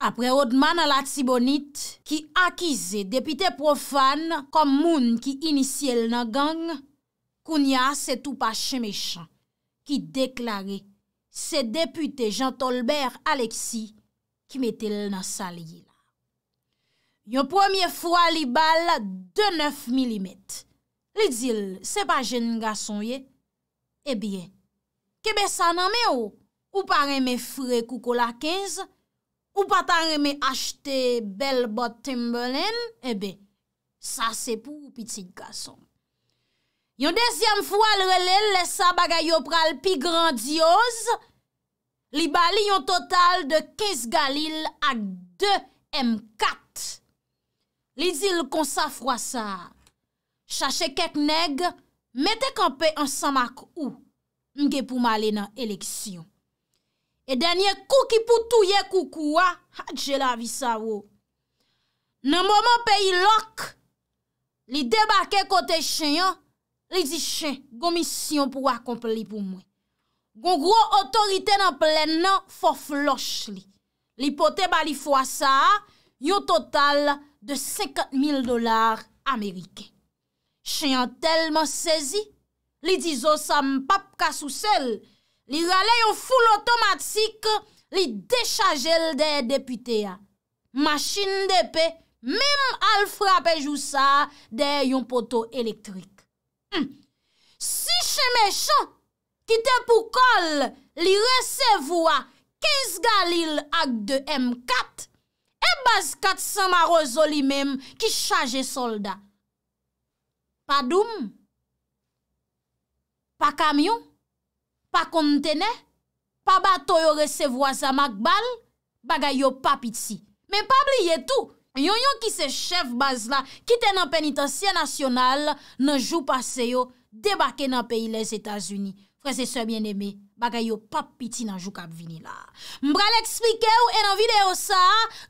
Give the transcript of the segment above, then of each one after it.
apre odman an la tibonit ki akize depite profan kom moun ki inisye l nan gang, koun ya se tou pa chemechan ki deklare se depite Jean Tolbert Alexis ki metel nan salye la. Yon pwemye fwa li bal de 9 mm, li dil se pa jen nga sonye, ebyen, kebe sa nan me ou, ou pare me fre kouko la kez, Pou patan reme achte bel bot Timberland, ebe, eh sa se pou piti gason. Yon desyam fwa l relè lè sa bagayop pral pi grandiyoz, li bali yon total de 15 galil ak 2 M4. Li zil konsa fwa sa, chache kek neg, metek anpe an sanmak ou, mge pou male nan eleksyon. e denye kou ki pou touye kou kou a, a dje la vi sa wou. Nan mouman peyi lok, li debake kote chen yon, li di chen, gomisyon pou akomple li pou mwen. Gon gro otorite nan plen nan, fof loch li. Li pote bali fwa sa a, yo total de 50.000 dolar ameriken. Chen yon telman sezi, li di zo sa mpap ka sou sel, li rale yon foul otomatik li dechajel de depite ya. Mashin depe, mem al frape jousa de yon poto elektrik. Hmm. Si che mechon, ki te pou kol li resevwa 15 galil ak de M4, e baz kat sa marozol li mem ki chaje solda. Pa doum? Pa kamyon? pa kontene, pa bato yo resevo a zamak bal, bagay yo papiti. Men pa bli yetou, yon yon ki se chef baz la, kite nan penitansye nasyonal, nan jou pase yo, debake nan peyi les Etats-Unis. Frense se mien eme, bagay yo papiti nan jou kabvini la. Mbra l'eksplike ou enan videyo sa,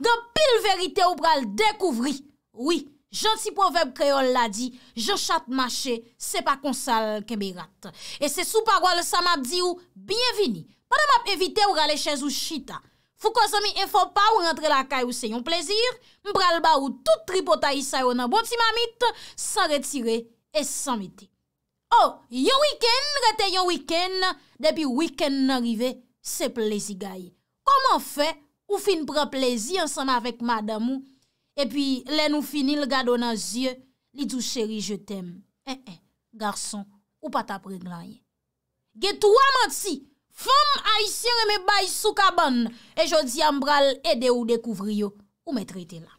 gen pil verite ou mbra l'dekouvri. Oui. Jansi poveb kreol la di, janshat mache, se pa konsal kebe rat. E se sou parwal sa map di ou, bienvini, padan map evite ou rale chèz ou chita. Fou konzomi e fò pa ou rentre la kaj ou se yon plezir, mbral ba ou tout tripotayi sa yon an boti mamit, san retire et san miti. Oh, yon wiken, rete yon wiken, debi wiken n'arive, se plezigayi. Koman fe ou fin pran plezir ansan avèk madam ou, E pi lè nou finil gado nan zye, li djou cheri je tem, e e, eh, eh, garson, ou pat apre glanye. Getou amant si, fom a isye reme bay sou kaban, e jodi ambral ede ou dekouvryo ou me trete la.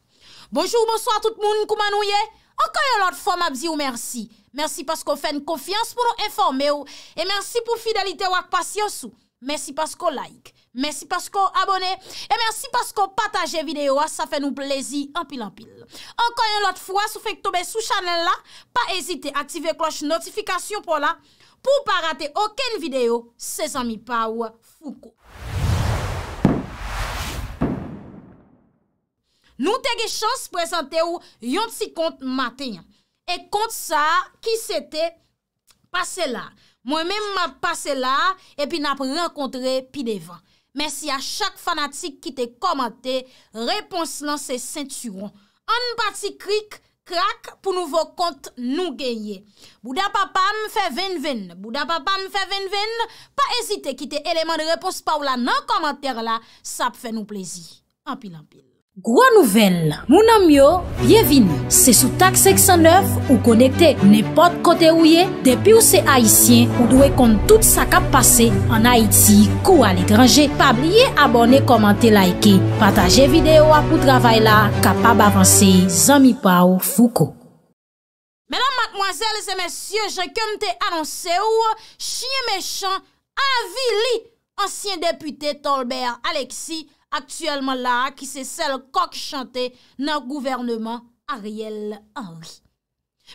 Bonjour, monsoua tout moun koumanouye, okoyolot fom ap di ou mersi. Mersi paskou fèn konfians pou nou informe ou, e mersi pou fidelite wak pasyos ou, mersi paskou like. Mersi pasko abone, e mersi pasko pataje videyo, sa fe nou plezi anpil anpil. Ankoy an lot fwa, sou fek tobe sou chanel la, pa ezite aktive kloche notifikasyon pou la, pou pa rate oken videyo, se zami pa wafouko. Nou te ge chans prezante ou yon si kont matenyan, e kont sa ki sete pase la. Mwen men mwen pase la, e pi nap renkontre pi devan. Mersi a chak fanatik ki te komante, repons lan se senturon. An bati krik, krak pou nouvo kont nou genye. Bouda papam fe ven ven, bouda papam fe ven ven, pa ezite ki te eleman de repons pa ou la nan komante la, sap fe nou plezi. Ampil ampil. Gwa nouvel, mounan myo, byevini, se sou tak 609 ou konekte nipot kote ouye, depi ou se haisyen ou dwe kont tout sa kap pase an Haiti kou al ekranje, pa blye abone komante laike, pataje videyo apou travay la kapab avanse zami pa ou fouko. Menan matmoazel se mesye, jè kèm te anonse ou, chie mechan, avili, ansyen depute Tolbert Aleksi. aktyelman la ki se sel kok chante nan gouvernement Ariel Henry.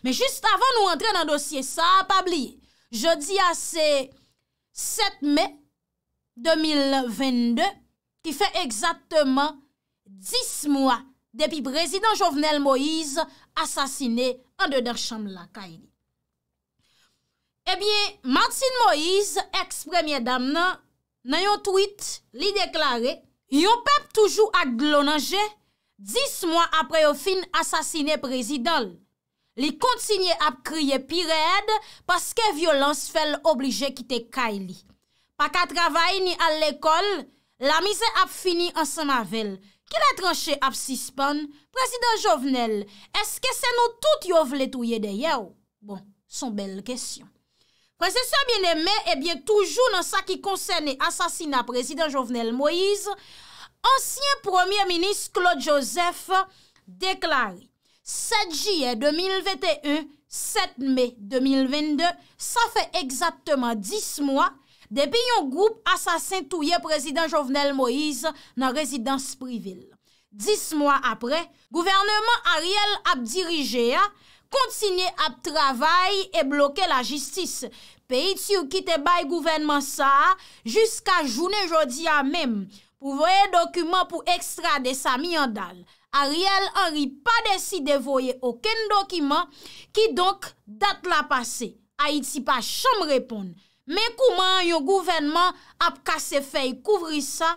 Men just avan nou entren nan dosye sa, pa bli, je di a se 7 me 2022, ki fe ekzatman 10 mwa depi prezident Jovenel Moïse asasine an de der chanm la ka e li. E eh bie, Martin Moïse, eks premier dam nan, nan yon tweet li deklare, Yon pep toujou ak glonanje, dis mwa apre yo fin asasine prezidol. Li kontsine ap kriye pire ed, paske violans fel oblije kite kaili. Pak a travay ni al lekol, la mize ap fini ansan mavel. Kile tranche ap sispan, prezidol jovenel, eske senon tout yo vletouye deye ou? Bon, son bel kesyon. Kon se sa bin eme, eh ebyen toujou nan sa ki konsene asasina prezident Jovenel Moïse, ansyen premier-ministre Claude Joseph deklare, 7 jye 2021, 7 me 2022, sa fe ekzatman 10 mwa, debi yon goup asasin touye prezident Jovenel Moïse nan rezidans privil. 10 mwa apre, gouvernement Ariel Abdirigea, kontinye ap travay e bloke la jistis. Pe iti ou kite bay gouvenman sa jiska jounen jodi a mem pou voye dokumen pou ekstra de sa mi an dal. Ariel anri pa desi devoye oken dokumen ki donk dat la pase. A iti pa chanm repon. Men kouman yo gouvenman ap kase fey kouvri sa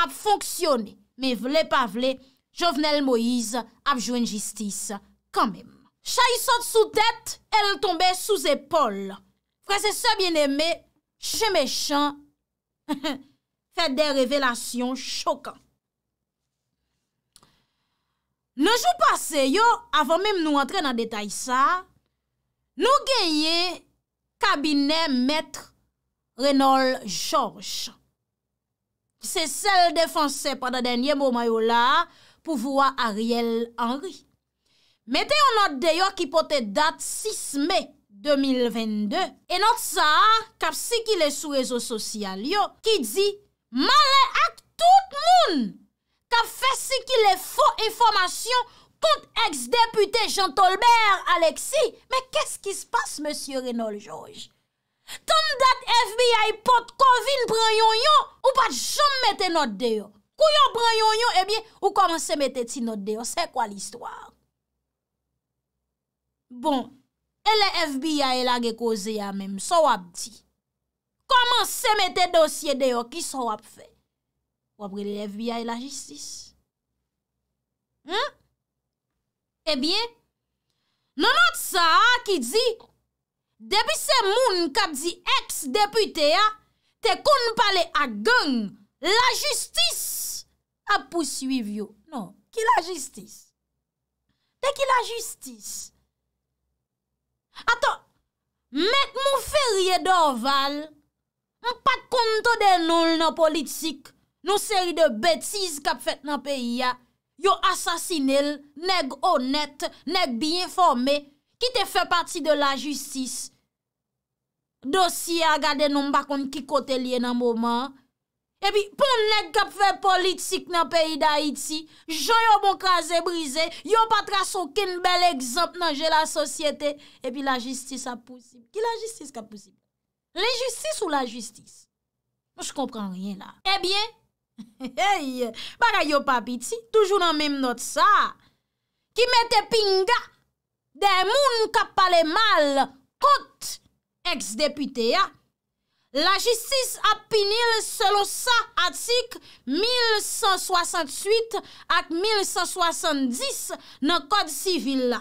ap fonksyonne. Men vle pa vle, Jovenel Moise ap jwen jistis kanmem. Chaye sote sou tèt, el tombe sou zépol. Frèse se bien eme, jemè chan, fè de revelasyon chokan. Noujou pase yo, avan mem nou antre nan detay sa, nou genye kabine mètre Renold Georges. Se sel defanse padan denye mou mayo la pou vwa Ariel Henry. Mete yo not deyo ki pote dat 6 me 2022 E not sa, kap si ki le sou rezo sosyal yo Ki di, ma reak tout moun Kap fe si ki le fo informasyon Kont eks depute Jean Tolbert, Alexis Me kes ki spas, Monsie Renold George Ton dat FBI pot konvin pran yon yon Ou pat jom mete not deyo Kou yon pran yon yon, ebyen, eh ou komanse mete ti not deyo Se kwa l'histoire Bon, e le FBI la ge koze ya menm, so wap di. Koman seme te dosye de yo ki so wap fe? Wap gri le FBI la jistis. Hmm? E bien, nanat sa a ki di, debi se moun kap di ex-depute ya, te kon pale a geng la jistis ap posyiv yo. Non, ki la jistis? De ki la jistis? Ato, met mou ferye doval, mou pat konto denol nan politik, nou seri de betiz kap fet nan peyi ya, yo asasinil, neg onet, neg bi informe, ki te fe pati de la justis. Dosye agade nou mbakon ki kote liye nan mouman. Epi, pou nèk kap fè politik nan peyi da iti, jò yon bon mou kaze brize, yon patras okin bel ekzamp nan jè la sosyete, epi la jistis ap pousib. Ki la jistis kap pousib? Le jistis ou la jistis? Mou j kompran rien eh la. Ebyen, heye, baka yon papi ti, toujoun nan mèm not sa, ki mette pinga de moun kap pale mal kont ex-depute ya. la jistis ap pinil selo sa atik 1168 ak 1170 nan kod sivil la.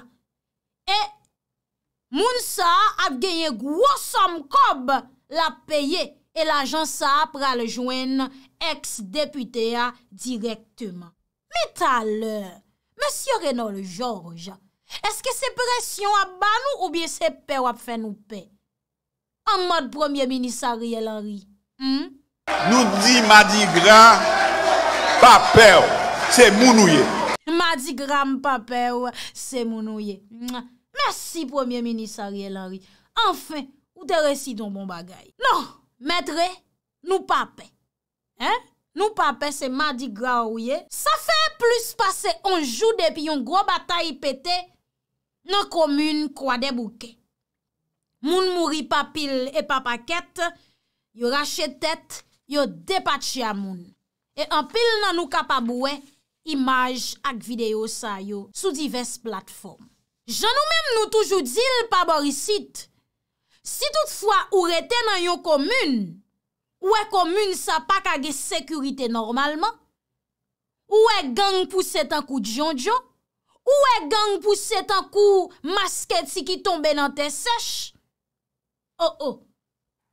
E moun sa ap genye gwo som kob la peye e la jan sa ap prale jwen ex-deputea direktman. Meta le, monsi Renaud le Georges, eske se presyon ap banou ou biye se pew ap fen nou pey? An mod premier minisariye la hmm? ri. Nou di madi gran, pape ou, se moun ou ye. Madi gran, pape ou, se moun ou ye. Mersi premier minisariye la ri. Anfen, ou de resi don bon bagay. Non, mèdre, nou pape. Nou pape se madi gran ou ye. Sa fe plus pase on jou depi yon gro batayi pete, nan komune kwa de bouke. Moun mouri pa pil e pa paket, yo rache tet, yo depache a moun. E an pil nan nou kapab wè imaj ak videyo sa yo sou divers platform. Janou mèm nou toujou dil pa borisit. Si toutfwa ou rete nan yo komün, wè komün sa pak agè sekurite normalman, wè gang pou setan kou djonjo, wè gang pou setan kou masket si ki tombe nan te sech, Oh, oh.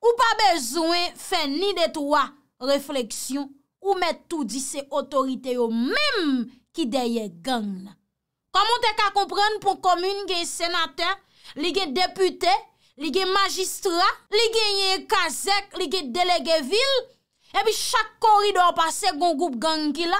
Ou pa bezwen fe ni detwa refleksyon ou met tout di se otorite yo mem ki deye gang la. Koman te ka kompren pou komune gen senate, li gen depute, li gen magistra, li gen ye kazek, li gen delege vil, e bi chak koridor pase gongoup gangi la.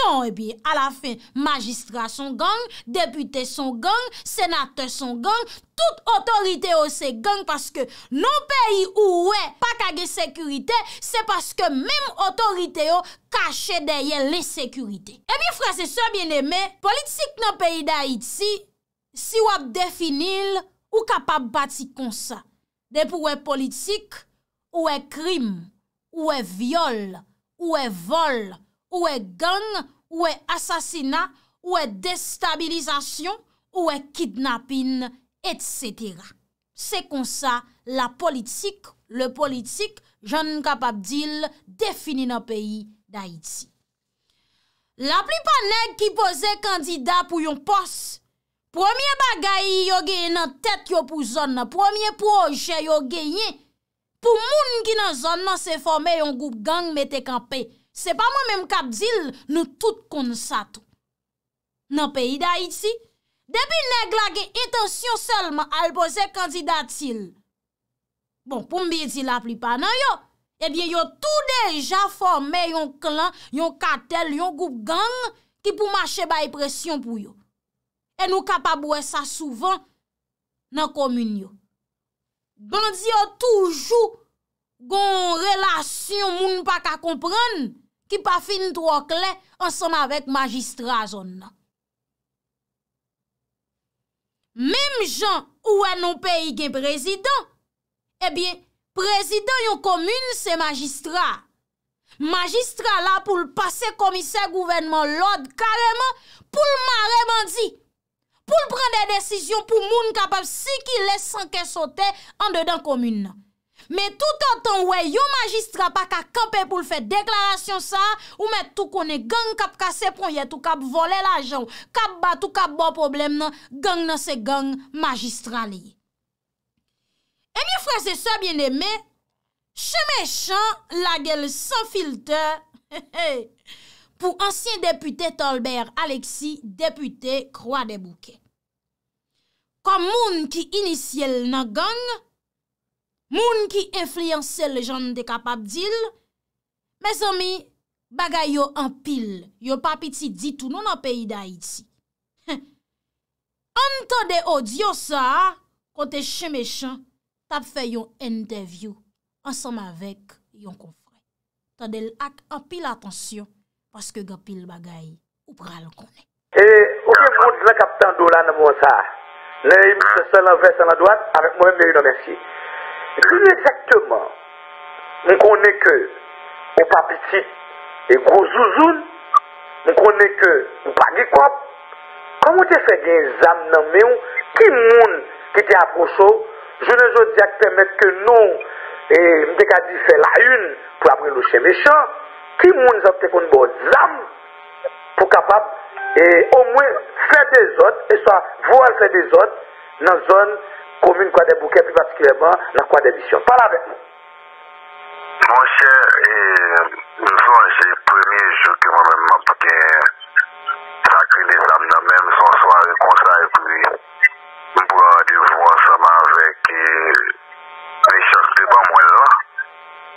Non, epi, eh a la fin, magistras son gang, depute son gang, senate son gang, tout otorite yo se gang, paske non peyi eh ou we pa kage sekurite, se paske menm otorite yo kache deye le sekurite. Epi, fran, se so bien eme, politik non peyi da iti, si wap definil, ou kapap bati konsa. Depi ou e politik, ou e krim, ou e viole, ou e vol, Ou e gang, ou e asasina, ou e destabilizasyon, ou e kidnapin, et cetera. Se kon sa, la politik, le politik, jen n kapap dil, defini nan peyi da iti. La pli panek ki pose kandida pou yon pos, promye bagay yo genye nan tet yo pou zon nan, promye proje yo genye, pou moun ki nan zon nan se forme yon goup gang metekanpey, Se pa mwen menm kap zil, nou tout kon sa tou. Nan peyi da iti, depi ne glage etensyon selman alpoze kandidat zil. Bon, pou mbe yeti la plipa nan yo, e diyo yo tou deja forme yon klan, yon katel, yon goup gang, ki pou mache baye presyon pou yo. E nou kapabouwe sa souvan nan komun yo. Bandi yo toujou gon relasyon moun pa ka kompranen, ki pa fin trok lè, an son avèk magistra zon nan. Mèm jan ouè nou peyi gen prezident, ebyen, prezident yon komune se magistra. Magistra la pou l'passe komise gouvernement lòd kareman, pou l'mareman di, pou l'pren de desisyon pou moun kapal si ki lè sanke sote an dedan komune nan. Me tout an ton wey yo magistra pa ka kapè pou l fèd deklarasyon sa, ou me tout konè gang kap ka sepronye, tout kap vole la jan, kap ba tout kap bo problem nan, gang nan se gang magistrali. E mi fwese se biene me, che me chan la gel san filte, pou ansyen deputè Tolbert Aleksi, deputè Kroade Bouke. Kon moun ki inisye l nan gang, Moun ki enflyanse le jan de kapap dil, me zomi bagay yo anpil, yo papiti ditou nou nan peyi da iti. An tan de o diyo sa, kote chemechan, tap fe yon enteviw, ansam avek yon koko. Tan de lak anpil atansyon, paske gapil bagay, ou pral konen. E, Jouni eksektman, moun konen ke ou pa piti e grozouzoun, moun konen ke ou pa gikwap, kon moun te fè gen zam nan mè ou, ki moun ki te aprochou, jounen zon di ak temet ke nou, e mdekadi fè la yun pou apre louche mechan, ki moun zon te kon bo zam pou kapap, e o mwen fè de zot, e soa voual fè de zot nan zon, commune quoi des Bouquets, plus particulièrement la Croix des Missions. Parle avec nous. Mon cher, nous sommes les premiers jours que moi-même m'a sacré les âmes dans même son soir et ça et puis nous avons rendez-vous ensemble avec les chefs de banque là.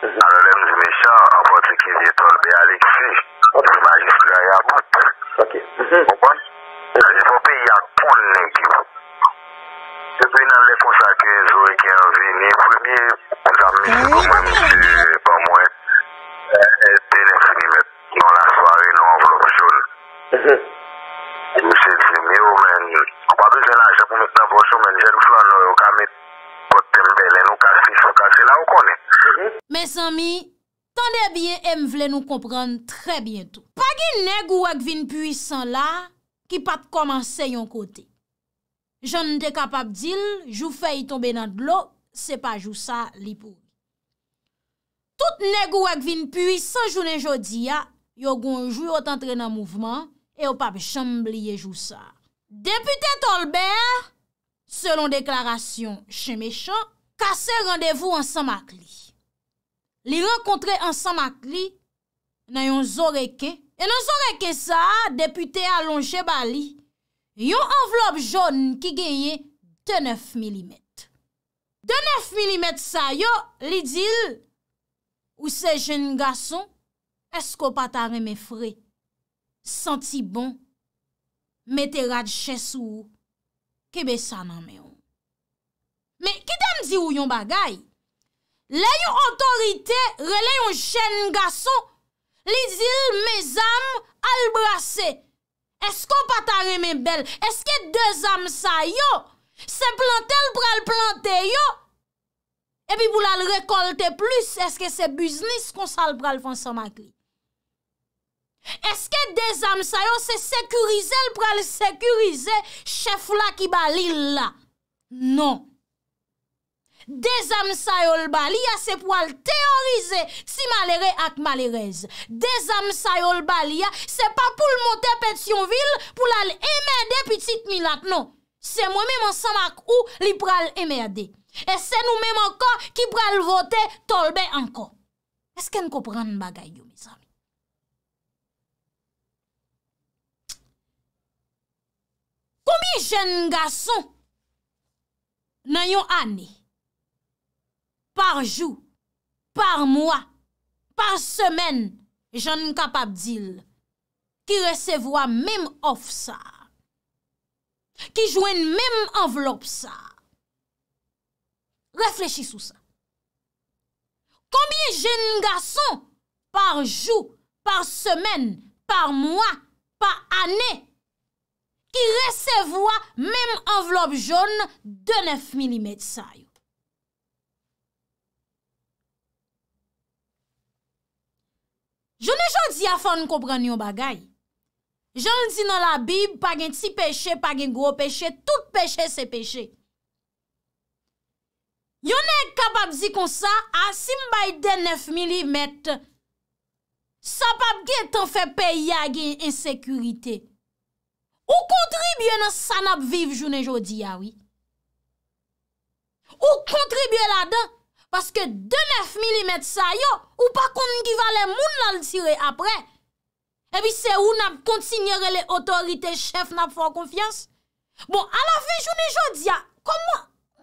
Mhm. Alors, les méchants, en particulier Tolbé Alexis, le magistrat Yabout. Ok. Mhm. Vous comprenez? Il faut payer à Men an le konsake, zo e ken vini, prebye kon zanmi, kon mani, kon mwen, ten en finimet, yon la swa e nou an vlonjoun. Mhm. Mwen se finimi ou men, kon pa bejela, jepon mwen tan vlonjoun men, jen ou flan nou yo kamet, poten belen nou kasi, son kase la ou konen. Mhm. Men sanmi, tande bie em vlen nou kompran tre bientou. Pagil neg ou ak vin puisan la, ki pat komanse yon kote. joun de kapap dil, jou fè yi tombe nan dlo, se pa jou sa lipou. Tout negou ak vin pui, san jounen jodi ya, yo gonjou yo tantre nan mouvman, e yo pap chanm liye jou sa. Depute Tolbert, selon deklarasyon chen mechan, kase randevou ansan makli. Li renkontre ansan makli, nan yon zoreke, e nan zoreke sa, depute alonje bali, Yon avlop joun ki genye de nef milimet. De nef milimet sa yo, li dil, ou se jen gason, esko patare me fre, senti bon, me terad chesou, kebe sanan me yon. Me, ki tem di ou yon bagay? Le yon autorite, rele yon jen gason, li dil, me zam albrasey, Eske patare men bel, eske de zamsay yo, se plantel pral plantey yo, epi pou lal rekolte plus, eske se buznis konsal pral fonsa makli. Eske de zamsay yo, se sekurize l pral sekurize, chef la ki bali la, non. Dezam sayol bali ya se pou al teorize si malere ak malerez. Dezam sayol bali ya se pa pou l motepet yon vil pou l al emerde pitit milat non. Se mwen mèman sanak ou li pral emerde. E se nou mèman ka ki pral vote tolbe anko. Esken kopran bagay yo mizan? Komi jen nga son nan yon ane? Par jou, par mwa, par semen, joun kapap dil, ki resevwa mem of sa, ki jwen mem avlop sa. Reflechi sou sa. Kambye jen gason, par jou, par semen, par mwa, par ane, ki resevwa mem avlop joun de 9 mm sa yo. Jounen joun di a fa nou kompren yon bagay. Joun di nan la bib, pa gen ti peche, pa gen gwo peche, tout peche se peche. Yon nen kapap di kon sa, asim bay den nef mili met, sa pap gen tan fe pe ya gen insekurite. Ou kontribye nan sanap viv jounen joun di yawi? Ou kontribye la dan? Paske de nef milimet sa yo, ou pa konn ki va le moun nan tire apre. Ebi se ou nan kontsignere le otorite chef nan fwa konfians. Bon, ala fe joun e jodia, ah, konman,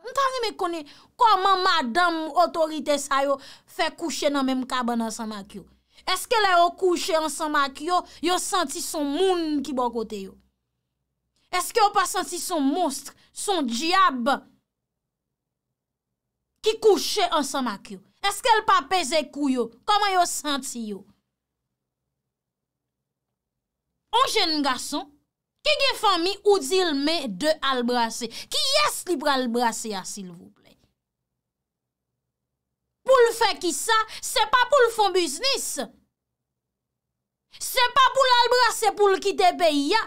nta ri me konnen, konman madame otorite sa yo fe kouche nan menm kaban ansan mak yo. Eske le yo kouche ansan mak yo, yo senti son moun ki bon kote yo. Eske yo pa senti son monstre, son diab? Ki kouche ansan mak yo? Eske l pa peze kou yo? Koman yo senti yo? On jen n gason, ki gen fami ou dil me de albrase? Ki yes li pralbrase ya sil vouple? Poul fè ki sa, se pa pou l fon biznis. Se pa pou l albrase pou l kite pe ya,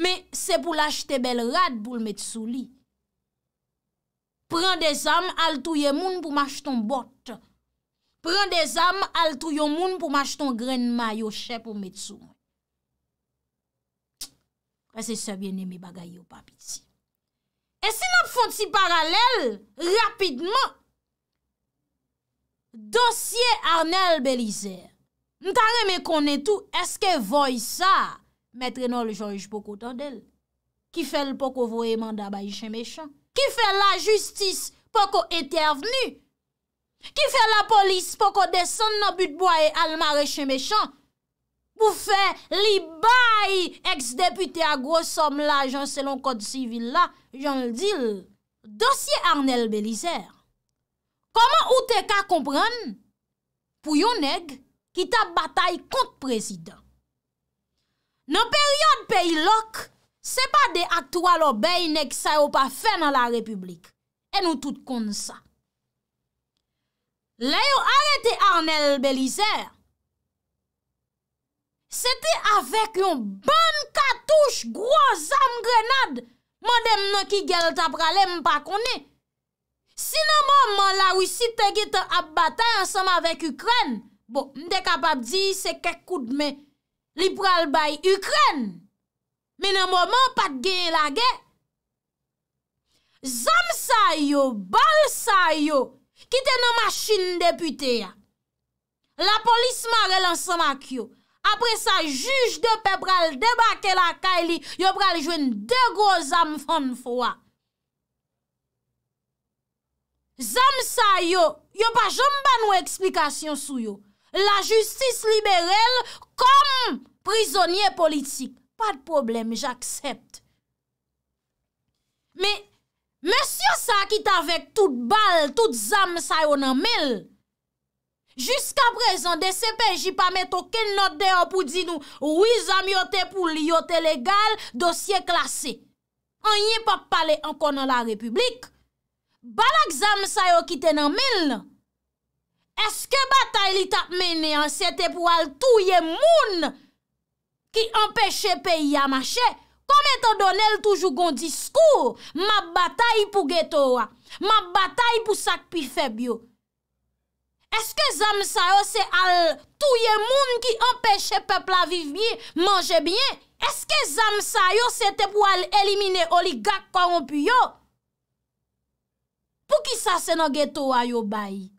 me se pou l achete bel rad pou l met souli. Pren de zanm al touye moun pou mach ton bot. Pren de zanm al touye moun pou mach ton gren mayo chep ou met sou. Pese sebyen ne mi bagay yo papiti. E se nap fonsi paralel, rapidman, dosye Arnel Belize, ntare me konen tou, eske voy sa, metre nan le jorj pokotan del, ki fel poko voye manda bayi chen me chan. Ki fè la justis pou ko etervenu? Ki fè la polis pou ko desen nan butbwaye al mareche mechon? Pou fè li bay ex-depute a grosom la jan selon kod sivil la jan l'dil? Dosye Arnel Belizer, koman ou te ka kompran pou yon neg ki ta batay kont prezident? Nan peryode peyi lok, Se pa de aktual obey nek sa yo pa fe nan la republik. E nou tout kon sa. Le yo arete Arnel Belizer. Sete avek yon ban katouche groz am grenad. Man dem nan ki gel tap rale mpa kone. Sinan bon man la wisi te gite ap bata yon sama vek Ukren. Bo mde kapap di se kek kout me li pral bay Ukren. Menè mò mò pat gen la gen. Zam sa yo, bal sa yo, kite nou machin depute ya. La polis ma relansan mak yo. Apre sa, juj de pep pral debake la kay li, yo pral jwen de groz am fon fwa. Zam sa yo, yo pa jom ban nou eksplikasyon sou yo. La justis liberel kom prizonye politik. j aksept. Me, mesyon sa ki ta vek tout bal, tout zam sa yo nan mel. Juska prezon, de sepe, ji pa met oken not deyo pou di nou, oui zam yo te pou li yo te legal, dosye klasi. An yen pa pale ankon nan la republik. Balak zam sa yo ki te nan mel. Eske batay li tap mene an se te pou al tou ye moun Ki empèche peyi yamache? Koum eto donel toujou goun diskou? Ma batay pou getowa? Ma batay pou sakpi febyo? Eske zam sayo se al touye moun ki empèche pepla vivye manje bie? Eske zam sayo se te pou al elimine oligak korompuyo? Pou ki sa se nan getowa yo bayi?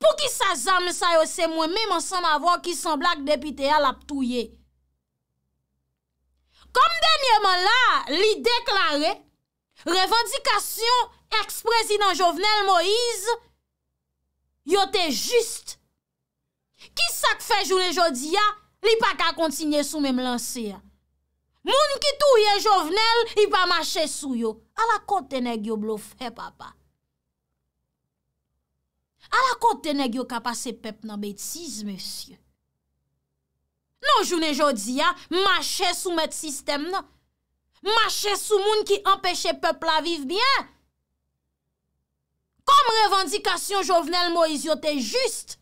pou ki sa zanm sa yo se mwen mè monsan avon ki san blak depite ya lap touye. Kom denye mwen la, li deklare, revendikasyon eks-prezident Jovenel Moïse, yo te jist. Ki sa k fe jounen jodi ya, li pa ka kontinye sou mè m lanse ya. Moun ki touye Jovenel, li pa mache sou yo. A la kontenèk yo blofè, papa. A la kote ne gyo kapase pep nan betiz, monsye. Non jounen jodi ya, machè sou met sistem nan. Machè sou moun ki empèche pep la viv bien. Kom revendikasyon jovenel Moizyo te jist.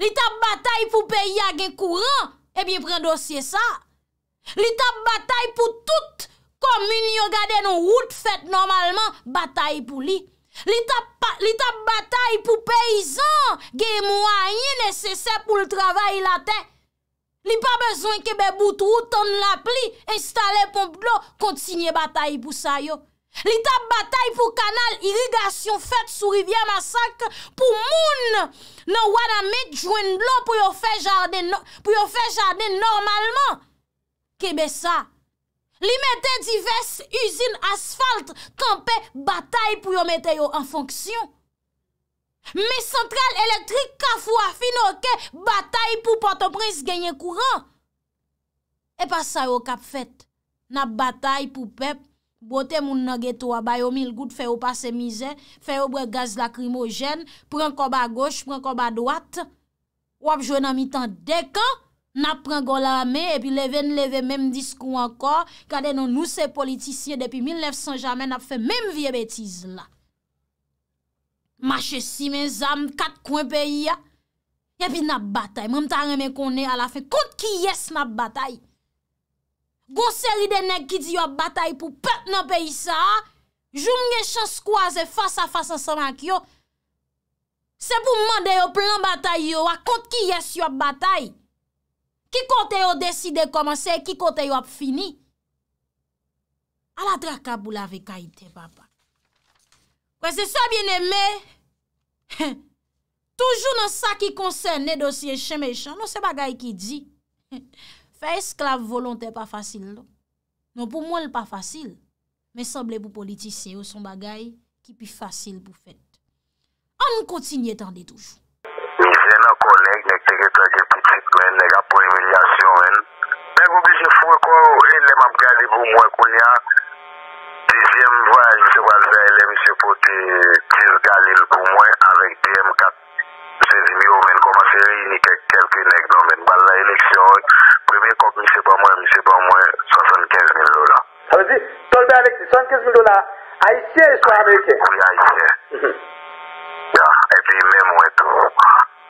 Li tap batay pou peyi agen kouran, ebyen eh pren dosye sa. Li tap batay pou tout, kom min yo gade nou wout fèt normalman, batay pou li. Li tap batay pou peyizan ge mwanyi nesesè pou l travay la ten. Li pa bezwen kebe boutrou ton la pli, installe pomp lo, kontinye batay pou sayo. Li tap batay pou kanal irigasyon fet sou rivye masak pou moun nan wadamit jwen lo pou yo fe jaden normalman kebe sa. Li metè divers usine asfalt, kampè batay pou yo metè yo an fonksyon. Me sentral elektrik kaf wafi noke, batay pou pantoprense genye kouran. E pa sa yo kap fèt, nap batay pou pep, bote moun nan geto wabay, yo mil gout fè yo pase mizè, fè yo bre gaz lakrimogen, pren kob a goch, pren kob a dwat, wap jwen nan mitan dek an, Nap pran go la me epi leve n leve mem diskou ankor Kade nou nou se politisye depi 1900 jamen nap fe mem vie betiz la Mache si men zam kat kwen peyi ya Epi nap batay, mam ta reme konen ala fe kont ki yes nap batay Gon seri de neg ki di yo batay pou pet nan peyi sa Joum gen chans kwa ze fasa fasa sanman ki yo Se pou mwande yo plan batay yo a kont ki yes yo batay Ki kote yo deside komanse, ki kote yo ap fini. A la draka pou la ve kaite, papa. Kwen se sa bin eme, toujou nan sa ki konsen ne dosye chen me chan, nou se bagay ki di, fe esklave volon te pa fasil lò. Non? Nou pou mwen l pa fasil, men sable pou politisyen yo son bagay ki pi fasil pou fèt. An m kontinye tan de toujou. teke teke pitik men, nega pou emilyasyon men. Mwen gobezi fwe kwa ou, ene mam gadi pou mwen koun ya dizyem vwa, mwen sewa zayle, mwen sepo tir galil pou mwen, anek diyem kat, mwen sezi mi ou men koma sezi, nikek kelp inek do men bal la eleksyon, preme kop mwen sepa mwen, mwen sepa mwen, 75 mil dola. Awezi, tolpe anek ti, 75 mil dola, aiteye sou Amerike? Koun mhm. ya aiteye. Ya, epi mwen mwen tou mwen.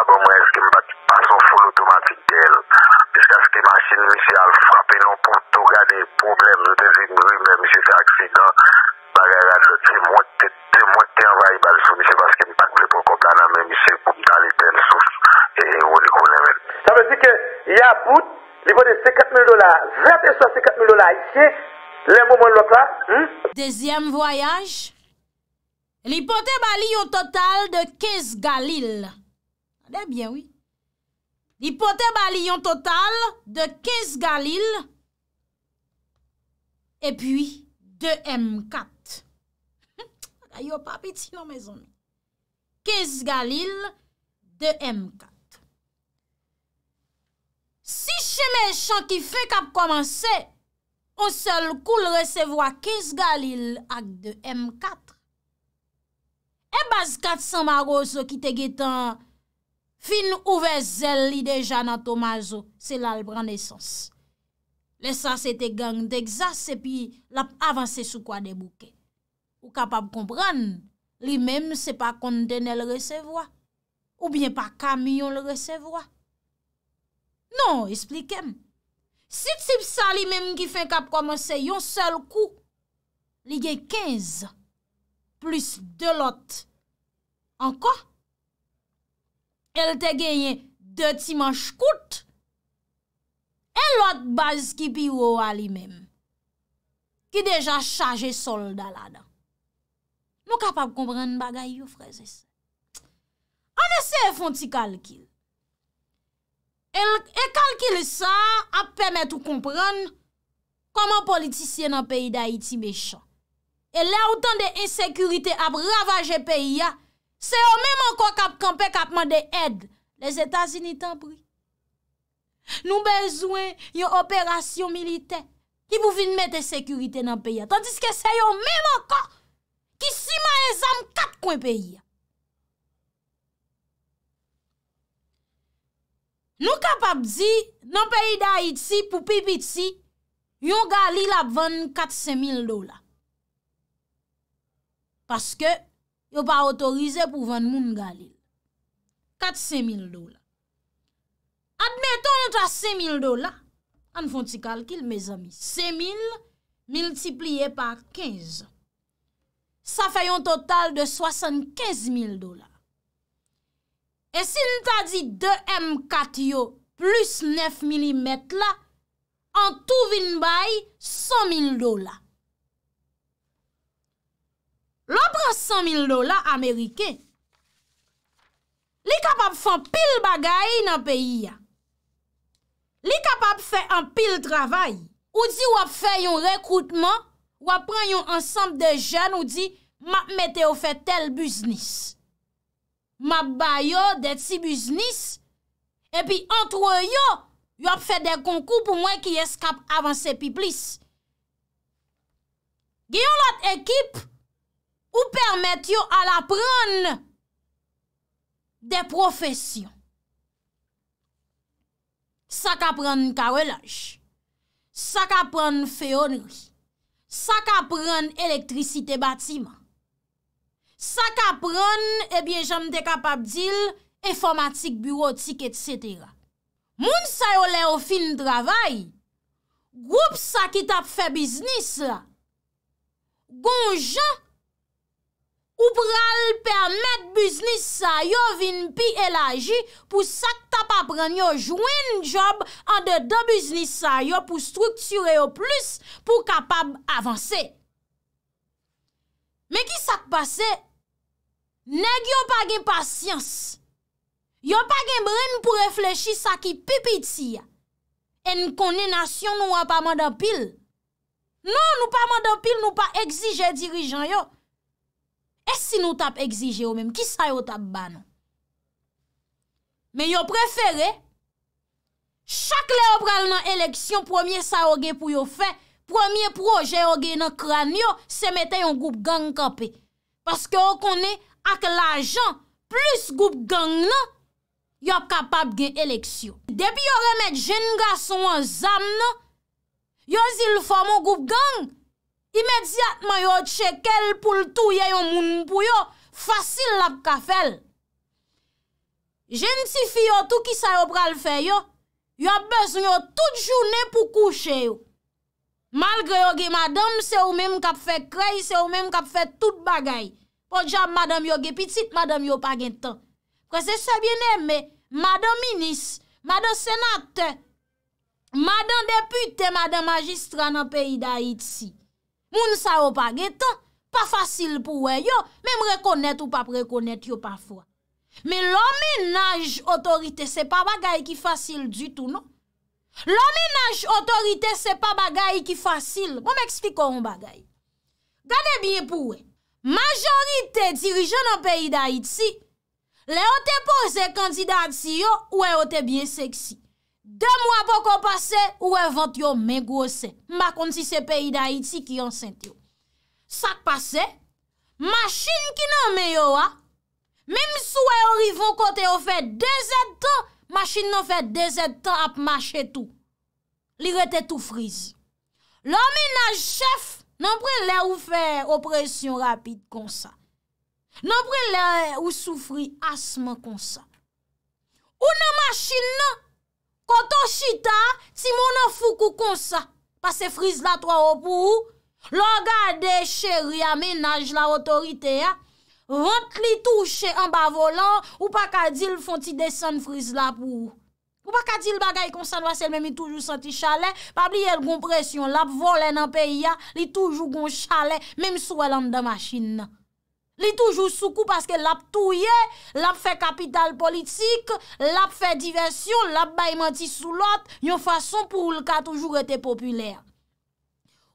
Mwen seke mwen bat yon sou loutomatik del, pisk aske masin mwen se al fapen an pou tou gade problem, mwen seke ak finan, bagay a jote non mwen te mwen te avay bal sou, mwen seke mwen pak vle pou kok gana, mwen seke koum tali tel sou, e ou li koum nan men. Sa ve si ke ya pout, li vode se 4 mil dola, 20 e so se 4 mil dola, yi se, le moun mwen loka, Dezyem voyaj, li pote bali yo total de kez galil. Eh bien, oui. Li potè baliyon total de 15 galil epi 2M4. La yo pa biti yo mezon. 15 galil 2M4. Si chè me chan ki fè kap komanse, on sel koul resevo a 15 galil ak 2M4. E bas 400 maros ki te getan Fin ouve zel li dejan an tomazo, se lal bran esans. Lesans ete gang deksas epi lap avanse sou kwa debouke. Ou kapap kompran, li menm se pa kondene l resevoa. Ou bien pa kam yon l resevoa. Non, esplikem. Sit sip sa li menm ki fin kap komanse yon sel kou. Li gen 15 plus 2 lot. Anko? el te genyen de ti manj kout, el lot baz ki pi ou alimem, ki deja chaje solda la nan. Mou kapap kompren bagay yo freze si. An ese e fon ti kalkil. E kalkil sa ap pemet ou kompren koman politisyen an peyi da iti mechon. El le outan de insekurite ap ravaje peyi ya Se yo menm ankon kap kampe kapman de ed, les Etats-Unis tanpri. Nou bezwen yon operasyon milite, ki pou vin mette sekurite nan peya, tandis ke se yo menm ankon, ki si ma ezam kat kwen peya. Nou kapap di, nan peyi da Haiti, pou pipi ti, yon gali la van kat semil dola. Paske, yo pa otorize pou vande moun galil. Kat se mil dola. Admeton louta se mil dola, an fonsi kalkil, me zami, se mil, miltipliye par 15. Sa fayon total de 75 mil dola. E si louta di 2M4 yo, plus 9 milimet la, an tou vin bay 100 mil dola. Lo pran 100.000 dola Amerike. Li kapap fè an pil bagay nan peyi ya. Li kapap fè an pil travay. Ou di wap fè yon rekrutman, wap pran yon ansanp de jen ou di, map mete yo fè tel buznis. Map bayo de ti buznis, epi antro yo, yo fè de konkou pou mwen ki eskap avanse pi plis. Giyon lot ekip, Ou permetyo a la pran eh de profesyon. Sa ka pran karelaj. Sa ka pran feyonri. Sa ka pran elektrisite batiman. Sa ka pran, ebyen jom dekapab dil, informatik, bureotik, etc. Moun sa yo le yo fin travay. Gwop sa ki tap fe biznis la. Gon jò, Ou pral permèt biznis sa yo vin pi elaji pou sak tap apren yo jwen job an de do biznis sa yo pou strukture yo plus pou kapab avanse. Me ki sak pase? Neg yo pagin pasyans. Yo pagin brem pou reflechi sa ki pipiti ya. En konenasyon nou an pa mandapil. Non nou pa mandapil nou pa egzije dirijan yo. Esi nou tap exije ou menm, ki sa yo tap ban? Men yo prefere, chak le yo pral nan eleksyon, premier sa yo gen pou yo fe, premier proje yo gen nan kran yo, se mette yon goup gang kapè. Paske yo konè ak l'ajan, plus goup gang nan, yo kapap gen eleksyon. Depi yo remet jen nga son an zam nan, yo zil fwa moun goup gang, imediatman yo tchekel pou l'tou ye yon moun pou yo, fasil la pka fel. Gentifi yo tout ki sa yo pral fe yo, yo ap bezn yo tout jounen pou kouche yo. Malgre yo ge madam, se ou menm kap fe krey, se ou menm kap fe tout bagay, pou djam madam yo ge pitit, madam yo pa gen ton. Kwa se sebyen eme, madam minis, madam senat, madam depute, madam magistran an peyi da itsi. Moun sa ou pa getan, pa fasil pou we yo, men mrekonet ou pa prekonet yo pa fwa. Men lomenaj otorite se pa bagay ki fasil du tout nou. Lomenaj otorite se pa bagay ki fasil, moun m'ekspliko ou bagay. Gade biye pou we, majorite dirijon ou peyi da iti, le o te pose kandidat si yo ou e o te biye seksi. De mwa bo kon pase, ou e vant yo mè gwo se. Mba konti se peyi da iti ki yon sent yo. Sak pase, machin ki nan mè yo a, mèm sou e orifon kote yo fè de zèd tan, machin nan fè de zèd tan ap mache tou. Li rete tou frizi. Lò mi nan jèf, nan pre lè ou fè opresyon rapide kon sa. Nan pre lè ou soufri asman kon sa. Ou nan machin nan, Kato chita, ti moun an fou kou konsa, pa se friz la toa ou pou ou, logade cherya menaj la otorite ya, vant li touche an ba volan, ou pa kadil fon ti desen friz la pou ou. Ou pa kadil bagay konsa lwa sel men mi toujou santi chale, pa li el gon presyon la pou volen an peyi ya, li toujou gon chale, men mi sou el an da masin nan. Li toujou soukou paske l ap touye, l ap fe kapital politik, l ap fe diversyon, l ap bayman ti sou lot, yon fason pou ou l ka toujou rete populer.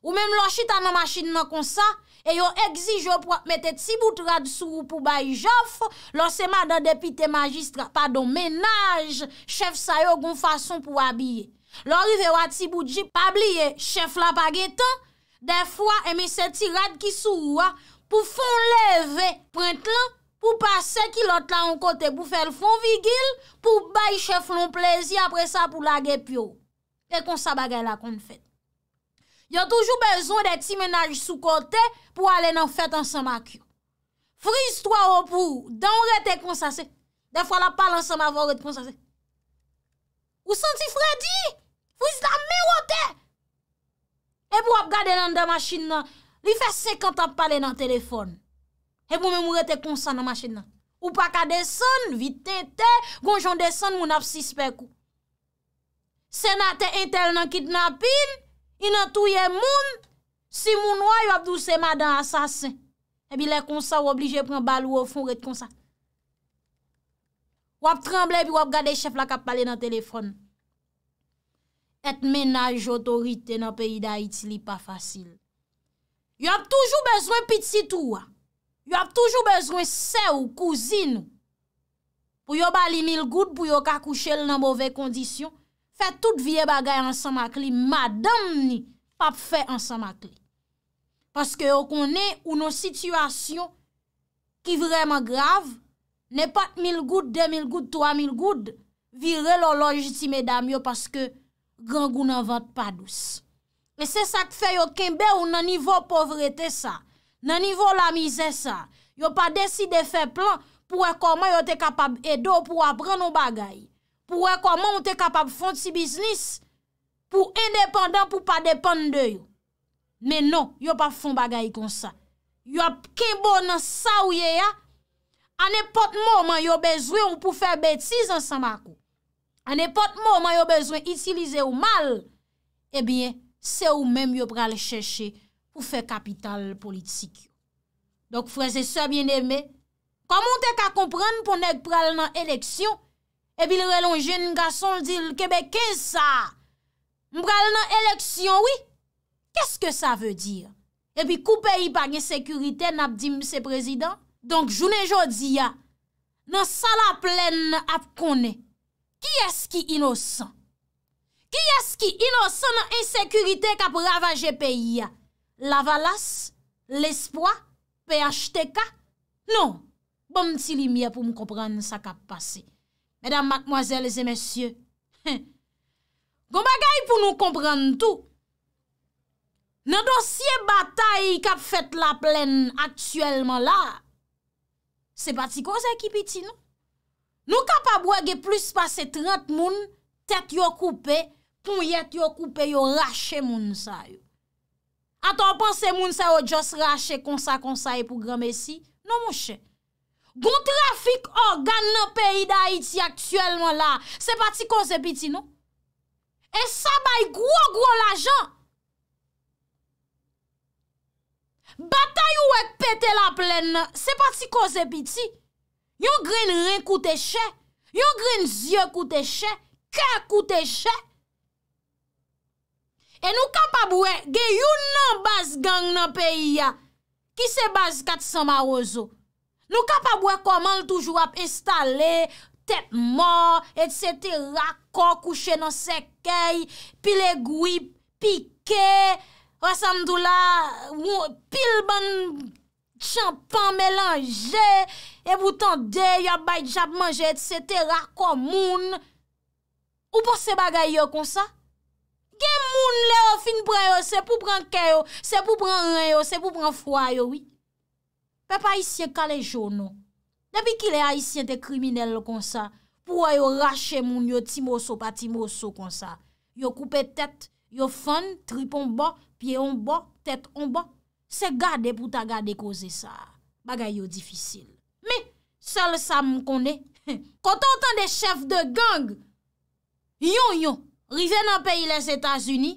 Ou menm lò chita nan machin nan konsa, e yon egzij yo mette tibout rad sou ou pou bayjof, lò seman dan depite magistra, pa don menaj, chef sayo goun fason pou wabiye. Lò rivewa tibout jip, pabliye, chef la pagetan, defwa eme se ti rad ki sou ou a. pou fon leve print la, pou pase ki lot la an kote, pou fe l fon vigil, pou bay chef lon plezi apre sa pou lage pyo. E kon sa bagay la kon fete. Yo toujou bezon de ti menaj sou kote, pou ale nan fete an sema kyo. Frise to a wopou, dan rete kon sa se. De fwa la palan sema vore kon sa se. Ou santi fredi, frise la mi wote. E pou ap gade nan de machin nan, Li fè sekant ap pale nan telefon. E pou mè mou rete konsan nan masjen nan. Ou pa ka deson, vi te te, gonjon deson, moun ap sispe kou. Se nan te intel nan kidnapin, inan touye moun, si moun woy, wap douse madan asasen. E bi le konsan woblije pren bal ou wofon rete konsan. Wap tremble, bi wap gade chef la kap pale nan telefon. Et menaj otorite nan peyi da itili pa fasil. Yo ap toujou bezwen piti touwa, yo ap toujou bezwen se ou kouzin pou yo bali mil goud pou yo kakou chel nan bove kondisyon, fè tout vie bagay ansan makli, madam ni pap fè ansan makli. Paske yo konen ou nou situasyon ki vreman grav, ne pat mil goud, de mil goud, to a mil goud, vire lo lojit si medam yo paske gangou nan vant pa douz. E se sa ke fe yo kembe ou nan nivou povrete sa. Nan nivou la mize sa. Yo pa desi de fe plan pou re koman yo te kapab edo pou apre nou bagay. Pou re koman yo te kapab fonte si biznis. Pou endependant pou pa depande de yo. Men non, yo pa fonte bagay kon sa. Yo kembo nan sa ou ye ya. A ne pot mou man yo bezwe ou pou fe betiz an sa makou. A ne pot mou man yo bezwe itilize ou mal. E eh bie... Se ou menm yo pral chèche pou fè kapital politik. Donk fwè zè sè bien emè, komon te ka kompran pou nèk pral nan eleksyon, epi l relonjen nga son l di l kebeke sa. Mpral nan eleksyon, wè? Kè sè ke sa vè dir? Epi koupe yi pa gen sekurite nap di mse prezident? Donk jounen jò di ya, nan sala plèn ap konè, ki es ki inosan? I yas ki inosan an insekurite kap ravaje peyi ya? La valas? L'espoi? P.H.T.K.? Non, bon ti li miye pou m kompran sa kap pase. Medan matmwazel e zemesye. Gon bagay pou nou kompran tout. Nan dosye batay kap fet la plen aktuelman la, se pati kozè ki piti non? Nou kap abwage plus pase 30 moun, tet yo koupe, se pati yo koupe, pou yet yo koupe yo rache moun sa yo. Atan pan se moun sa yo jos rache konsa konsa e pou grame si, nou mou chen. Gon trafik or gan nan peyi da iti aktuel moun la, se pati koze piti nou. E sa bay gro gro la jan. Batay ou ek pete la plen nou, se pati koze piti. Yon grin rin koute chen, yon grin zye koute chen, kè koute chen, E nou kapabwe, ge yon nan baz gang nan peyi ya, ki se baz 400 marozo. Nou kapabwe koman l toujou ap estale, tep mor, et sete rakon kouche nan sekey, pil e gwi pike, asam dou la, pil ban chanpan melange, e boutan dey, yap bayjap manje, et sete rakon moun. Ou pos se bagay yo kon sa? Gen moun le ou fin bre yo, se pou pran ke yo, se pou pran re yo, se pou pran fwa yo, wi. Pe pa isye kale jouno. Depi ki le a isye te kriminel kon sa, pou a yo rache moun yo ti moso pa ti moso kon sa. Yo koupe tet, yo fon, tripon bo, pie on bo, tet on bo. Se gade pou ta gade koze sa. Bagay yo difisil. Me, sol sa m konen, koto otan de chef de gang, yon yon. Rive nan peyi les Etats-Uni,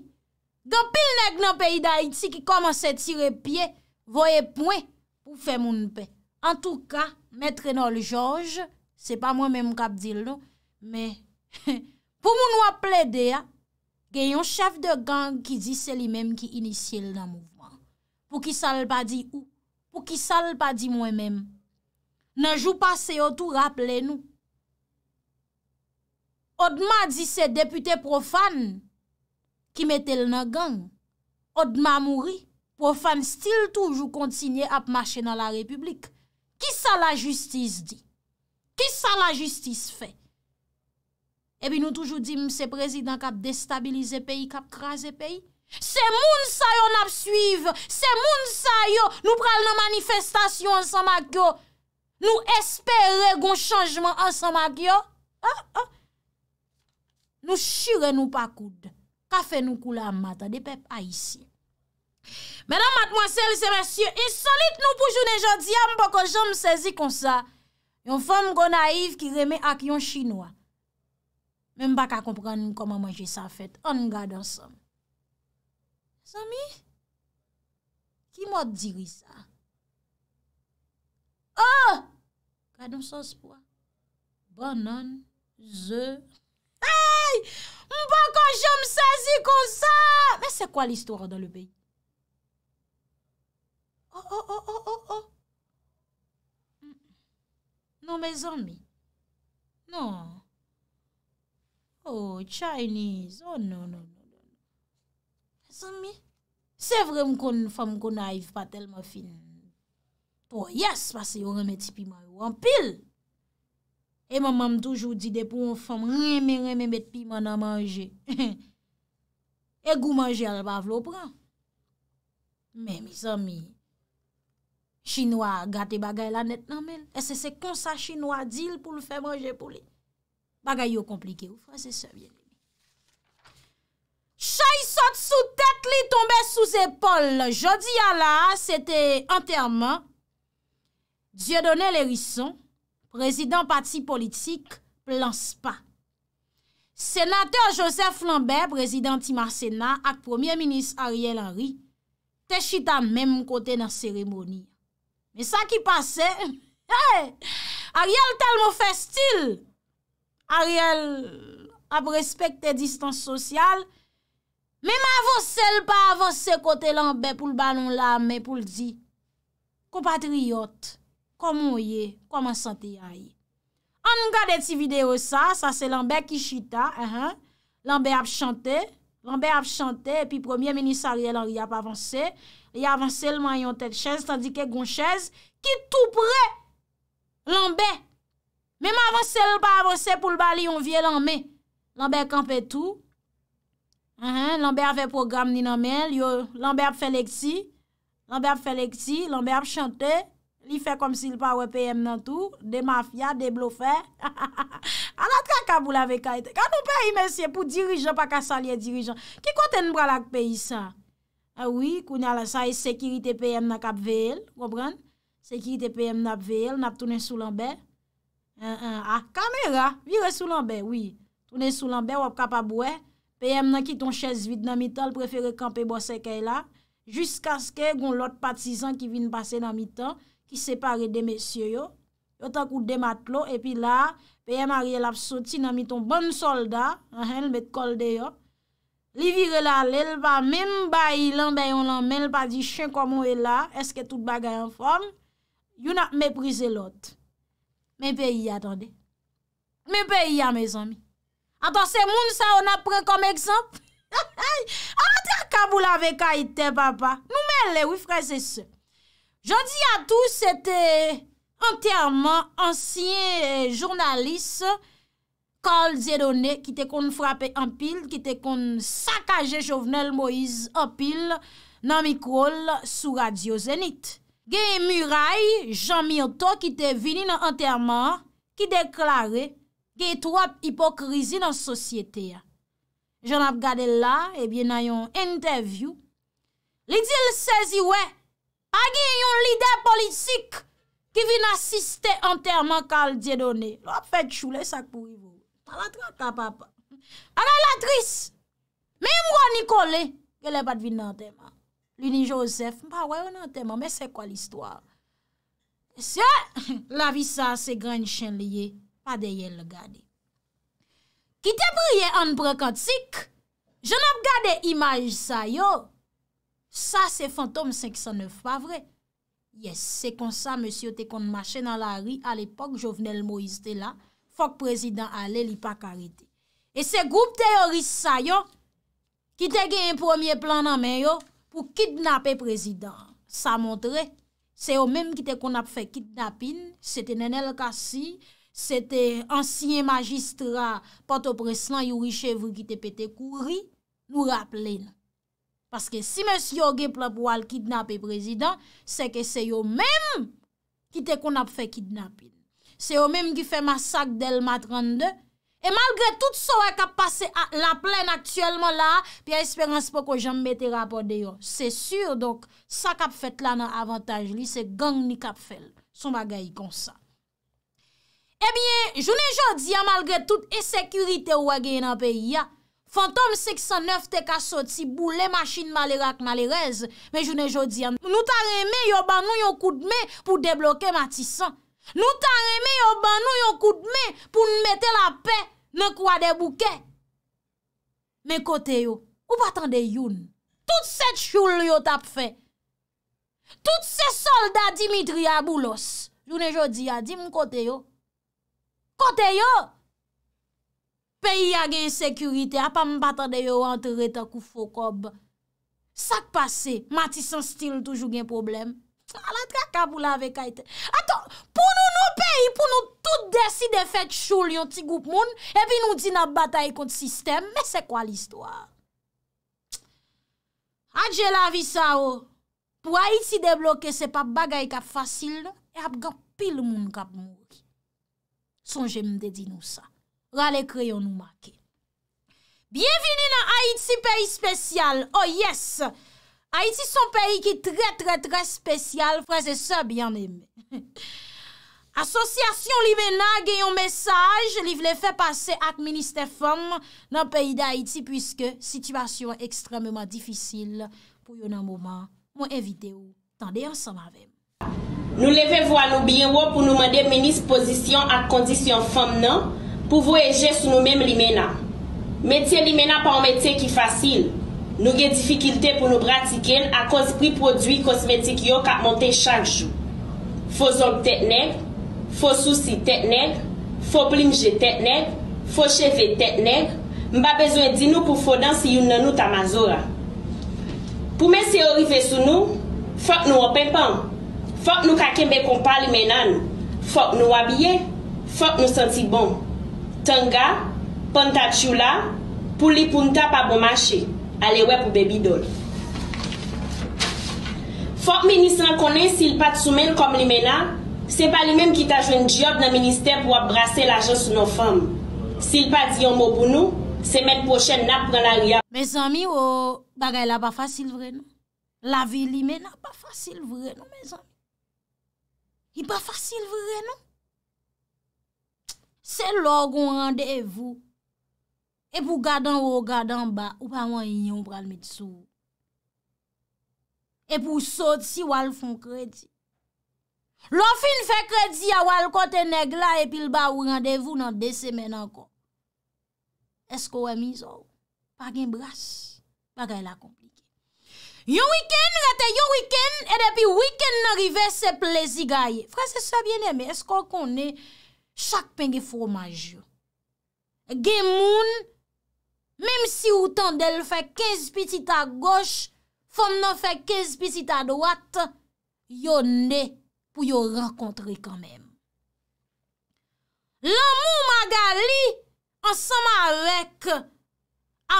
gyo pil neg nan peyi da Iti ki komanse tire pie, voye pwè pou fè moun pe. An tou ka, mètrenol George, se pa mwen mèm kap dil nou, mè, pou moun wap ple de ya, gen yon chef de gang ki di se li mèm ki inisye l dan mou vwan. Pou ki sal pa di ou, pou ki sal pa di mwen mèm. Nan jou pase yo tou, rappele nou, Odma di se depute profan ki metel nan gang. Odma mouri. Profan stil toujou kontinye ap mache nan la republik. Ki sa la justis di? Ki sa la justis fe? Ebi nou toujou di mse prezidant kap destabilize peyi, kap kraze peyi. Se moun sayon ap suive. Se moun sayon nou pral nan manifestasyon ansan mak yo. Nou espere goun chanjman ansan mak yo. Ha? Ah, ah. Ha? Nou shire nou pa koud. Ka fe nou kou la mata de pep a yisi. Menan mat mwansel se mwen sye insolit nou poujou ne jodi. Ambo kon jom sezi kon sa. Yon fom kon naiv ki reme ak yon chinois. Men baka kompran nou koman manje sa fet. An nga dan sami. Sami? Ki mwot diri sa? Oh! Kwa dan sos pou? Bonan? Zew? Ay, m pa kwa jom sazi kon sa. Mè se kwa l'histoire dan l'e bay? Oh, oh, oh, oh, oh, oh. Hmm. Non, mè zon mi. Non. Oh, Chinese. Oh, non, non, non. Zon mi. Se vre m kon fèm kon aif pa telman fin. Oh, yes, pase yon remè tipi man wampil. Oh, yes, pase yon remè tipi man wampil. E mè mèm toujou di de pou ou fèm rèmè rèmè mèt pi mè nan manje. E gou manje al bav lopran. Mèm isa mi chinois gate bagay la net nan men. E se se konsa chinois dil pou l fè manje pou li. Bagay yo komplike ou fè se se vye. Chay sot sou tèt li tombe sou zépol. Jodi ya la, se te anterman. Dje donè lè rison. prezident pati politik, plans pa. Senateur Joseph Lambert, prezidenti ma senat, ak premier minis Ariel Henry, techi ta mem kote nan seremoni. Me sa ki pase, hey, Ariel tel mo fes til. Ariel, ap respek te distans sosyal, me ma avonsel pa avonsel kote Lambert pou l'banon la, me pou l'di. Kopatriot, Koman yè? Koman sante yè a yè? An nou gade ti video sa, sa se l'anbe ki chita, l'anbe ap chante, l'anbe ap chante, epi premier meni sarye l'anbe ap avanse, l'anbe ap avanse lman yon tèd chèz, tandi ke goun chèz ki tout prè l'anbe. Mèm avanse lpan avanse pou l'bali yon vie l'anbe. L'anbe kapè tou, l'anbe ap fè program ni nanmen, l'anbe ap fè lèksi, l'anbe ap chante, li fè kom si l pa wè P.M. nan tou, de mafya, de blofè, ha ha ha ha, anatran kabou la vekayte, kan nou pè imensye pou dirijan, pa ka salye dirijan, ki kwa ten bralak peyi sa, a wii, koun ala sa e sekirite P.M. nan kap veyel, wabran, sekirite P.M. nan ap veyel, nap toune sou lanbe, a, a, a, kamera, vire sou lanbe, wii, toune sou lanbe, wap kap abwe, P.M. nan ki ton chèz vide nan mitan, l prefere kampe bo seke la, jiska ske, gon lot pat ki separe de mesye yo, yo takou de matlo, epi la, peye marye lap soti, nan mi ton bon solda, li vire la lèl pa, menm bayi lan bayon lan men, pa di chen komon lèl e la, eske tout bagay an form, yon ap meprize lot. Men peyi atande. Men peyi a me zami. Atan se moun sa, an ap pre kom ekzamp. An ati akabou la vekay te papa. Nou men lè, wifre se sep. Jan di a tou se te anterman ansyen euh, jounalis Karl Zedoné ki te kon frape anpil, ki te kon sakaje chouvenel Moïse Anpil nan mikrol sou radio Zenit. Ge Muraï, Jean Myrto, ki te vini nan anterman, ki deklare ge trop hipokrizi nan sosyete. Jan ap gade la, ebyen nan yon entervyu, li di l sezi wey, Agi yon lider politik ki vin asiste anterman Karl Diedoné. Lop fèd chou lè sak pou yon. Palatran ka papa. Anan la tris. Men yon mwa Nikole, yon lè pat vin nanterman. Luni Joseph, mpa wè yon nanterman, men se kwa l'histoire. Se, la vi sa se gran chen liye, pa deyè lè gade. Ki te priye an prekantik, jen ap gade imaj sa yo. Sa se fantom 509 pa vre. Yes, se konsa monsi yo te kon mache nan la ri. A l'epok, Jovenel Moïse te la. Fok prezident ale li pa karite. E se group teoriste sa yo, ki te gen yon premier plan nan men yo, pou kidnapè prezident. Sa montre, se yo menm ki te kon ap fè kidnapin, se te nenel kasi, se te ansyen magistra, pato preslan yon richevri ki te pete kouri, nou rappele nan. Paske si mons yo gen plop wale kidnap e prezident, se ke se yo menm ki te kon ap fe kidnap. Se yo menm ki fe masak del ma 32, e malgre tout sou ek ap pase la plen aktuelman la, pi a esperans pou ko janm mette rapor de yo. Se sur, donk, sa kap fet la nan avantaj li, se gang ni kap fel. Son bagay kon sa. Ebyen, eh jounen jodi ya malgre tout e sekurite wage yon ap e ya, Fantom 609 te ka soti boule machin malirek malirez. Men jounen jodi, nou ta reme yo ban nou yo koudme pou debloke matisan. Nou ta reme yo ban nou yo koudme pou nou mette la pe, nou kwa debouke. Men kote yo, ou patan de youn. Tout set choul yo tap fe. Tout se solda Dimitri Aboulos. Jounen jodi, ya di m kote yo. Kote yo. Peyi a gen yon sekurite, a pa mbata de yo antere ta kou fokob. Sak pase, mati san stil toujou gen problem. A la tra kabou la ave kaiten. Aton, pou nou nou peyi, pou nou tout desi de fet choul yon ti goup moun, e pi nou di na batay kont sistem, me se kwa l'istwa? Adjela vi sa o, pou a iti debloke se pa bagay kap fasil, e ap gampil moun kap moun. Son jem de di nou sa. Ale kreyon nou make Bienveni nan Haiti Pèi spesyal Oh yes Haiti son pèi ki trè trè trè spesyal Frèze sa byan eme Asosyasyon li vè nan Gè yon mesaj Li vle fè pase ak minister fèm Nan pèi d'Haiti Puiske situasyon ekstremèman difisil Pou yon nan mouman Mwen evite ou Tande ansan avèm Nou leve vwa nou biyè wò Pou nou mande minister posisyon ak kondisyon fèm nan pou vou eje sou nou menm li mena. Metye li mena pa ou metye ki fasil. Nou gen difikilte pou nou pratiken a koz pri prodwi kosmetik yo ka ap monte chak chou. Fou zonk tet nek, fou sou si tet nek, fou plimje tet nek, fou cheve tet nek, mba bezwen di nou pou fou dansi yon nanou tamazora. Pou men se orive sou nou, fok nou wapenpam, fok nou kakembe kompal li menan, fok nou wabye, fok nou santi bon. Tanga, pantachoula, pou li punta pa bomache, alewe pou bebi doli. Fok menis nan konen sil pa tsoumen kom li mena, se pa li men ki ta jwen diyot nan minister pou ap brase la jen sou nou fam. Sil pa diyon mou pou nou, semen pwoshen nap pran a ria. Me zan mi ou bagay la pa fasil vre nou? La vi li mena pa fasil vre nou me zan? I pa fasil vre nou? Se lò goun randevou, e pou gadan wò gadan ba, ou pa mwen yon pral met sou. E pou sot si wal fon kredi. Lò fin fe kredi a wal kote neg la, e pil ba wou randevou nan de semen ankon. Esko wè mizou? Pa gen bras? Pa gen la komplike. Yon wikèn rate, yon wikèn, e depi wikèn nan rive se plezi gaye. Frase sa bien eme, esko konen chak pen ge fwo majyo. Gen moun, mem si ou tan del fe kez pitit a goch, foun nan fe kez pitit a dwat, yo ne pou yo rakontre kanmen. Lanmou magali, ansanman vek,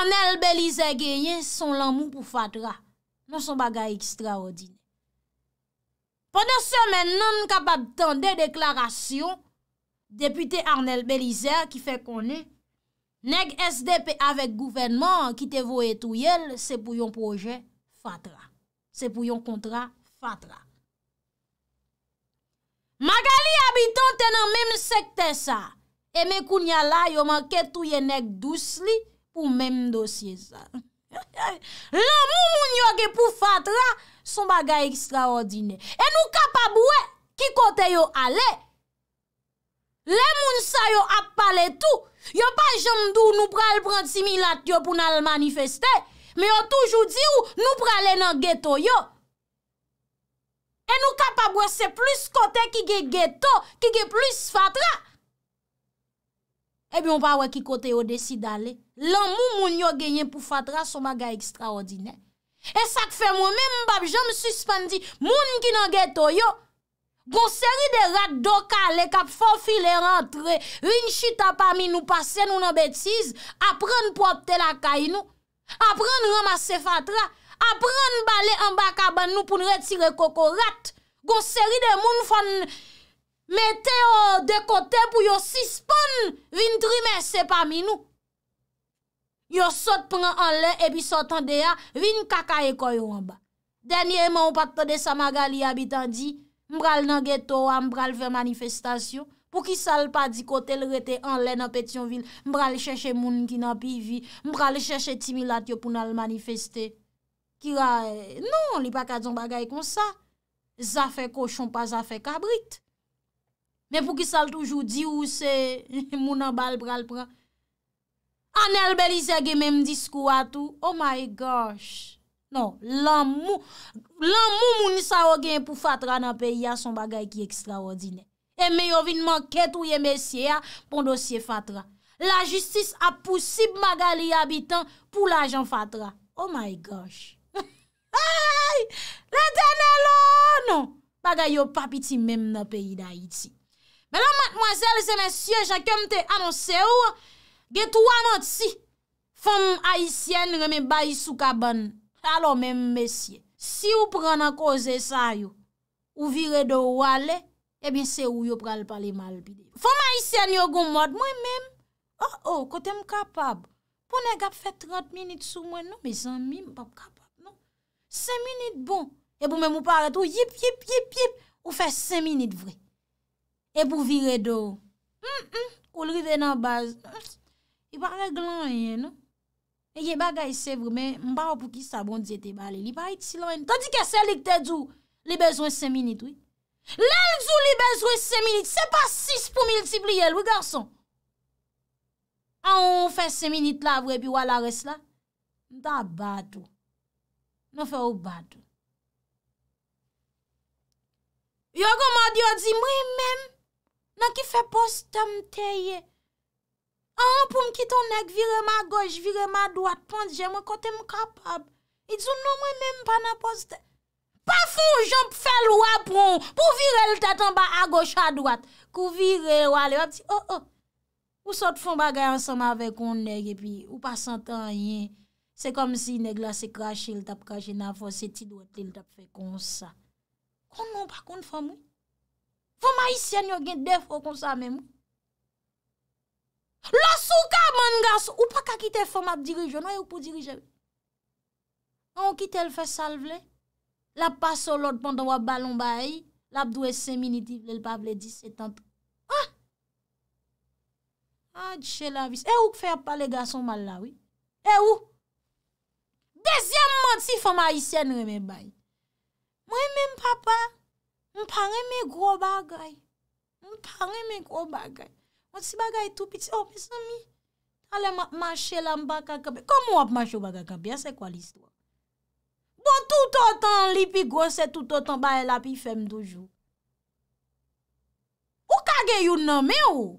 anel belize genyen, non, son lanmou pou fatra. Nansanman ga ekstra odin. Ponen semen nan kapap tan de deklarasyon, Depute Arnel Belizer ki fe konè, neg SDP avèk gouvenman ki te voye tou yel, se pou yon proje, fatra. Se pou yon kontra, fatra. Magali abitante nan menm sekte sa, e men kounya la, yo man ketou ye neg dousli pou menm dosye sa. Lan mou moun yoge pou fatra, son bagay ekstraordine. E nou kapabouè ki kote yo ale, Le moun sa yo ap pale tou. Yo pa jom dou nou pral pran similat yo pou nan lmanifeste. Me yo toujou di ou nou prale nan geto yo. E nou kapab wese plus kote ki ge geto, ki ge plus fatra. E bi yon pa wè ki kote yo desi dale. Lan moun moun yo genyen pou fatra sou maga ekstraordine. E sak fe moun men mbap jom suspendi moun ki nan geto yo. Gon seri de rat do ka le kap fo fi le rentre, vin chita pa mi nou pase nou nan betiz, apren pou apte la kay nou, apren ramase fatra, apren bale an baka ban nou pou nou retire koko rat, gon seri de moun fan meteo de kote pou yo sispon, vin tri mese pa mi nou. Yo sot pren an le epi sot an deya, vin kaka e koyon ba. Denye moun patte de sa magali abitan di, Mbral nan geto a, mbral ve manifestasyon, pou ki sal pa di kote l rete an lè nan petyon vil, mbral chèche moun ki nan pi vi, mbral chèche timil at yo pou nan l manifesté. Kira, non, li pa kajon bagay kon sa, zafè koshon pa zafè kabrit. Men pou ki sal toujou di ou se, moun nan bal bral pran, an el belizege mem diskou atou, oh my gosh. Non, lan mou mouni sa o gen pou fatra nan peyi a son bagay ki ekstraordine. Eme yo vinman ket ou ye mesye a pon dosye fatra. La jistis apousib maga li abitan pou la jan fatra. Oh my gosh! Hey! Le dene lo! Non, bagay yo papiti mem nan peyi da iti. Menon matmoazel se men sye jakem te anonsè ou, ge tou anonsè fom aisyen reme bayi sou kaban. Lalo men mesye, si ou prana koze sa yo, ou vire do wale, e eh bin se ou yo pral pale mal pide. Fon ma isen yo gomot, mwen men, oh oh, kote m kapab. Pone gap fe 30 minit sou mwen nou, me zan mim, pap kapab nou. 5 minit bon, e pou men mou pare tou, yip, yip, yip, yip, ou fe 5 minit vre. E pou vire do, m, m, koul rive nan baz, m, m, yi pa reglan ye nou. E ye bagay se vremen, mba ou pou ki sa bon diye te bale, li bayit silon. Tadi ke selik te djou, li bezwen se minit, oui. Lèl djou li bezwen se minit, se pa 6 pou miltipli yel, oui garson. A ou fè se minit la vre, pi wala res la. Mta batou. Non fè ou batou. Yo komad yo di, mwen men, nan ki fè posta mte ye. A an pou m kiton neg, vire ma goj, vire ma doat, pondi jè mwen kote m kapab. Idzo nou mwen mèm pa na poste. Pa fon, jop fel wapon, pou vire l taten ba a goj a doat, kou vire wale, wap ti, o, oh, o. Oh. Ou sot fon bagay ansanm ave kon neg, epi ou pa sante an yen. Se kom si neg la se krashe, l tap krashe nan fon, se ti doat, l tap fe kon sa. Kon nan pa kon fon mwen. Fon ma isen yo gen defo kon sa mwen mwen. Lò sou ka man gas ou pa kakite fòm ap dirije. Nan yon e pou dirije. Nan yon kite l fè sal vle. L ap pa sol lòd pando wap balon bayi. L ap dwe semi nitiv lè l pa vle dis etant. Ah! Ah dje la vis. E ou k fè ap pale gason mal la wè? E ou? Dezyem man si fòm a isen wè men bayi. Mwen men papa. Mwen pangè men gro bagay. Mwen pangè men gro bagay. Si bagay tou piti, oh pisan mi Ale ma chelan baka kabe Komo ap ma chelan baka kabe, ya se kwa l'histo Bo tout otan li pi gwo Se tout otan ba e la pi fem dojou Ou kage yon nome ou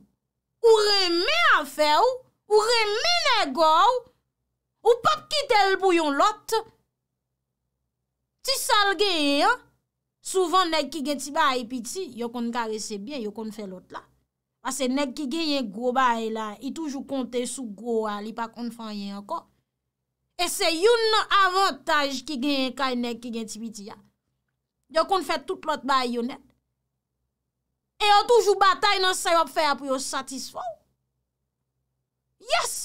Ou reme a fe ou Ou reme negou Ou pap kitel pou yon lot Ti salge yon eh? Souvan ne ki gen ti bagay e piti Yo kon ka rese bien, yo kon fe lot la Pase nek ki gen yon go bay la, yon toujou kontè sou go al, yon pa kon fanyen ankon. E se yon avantage ki gen kaj nek ki gen tibiti ya. Yon kon fè tout lot bay yon net. E yon toujou batay nan se yon fè ap yon satisfon. Yes!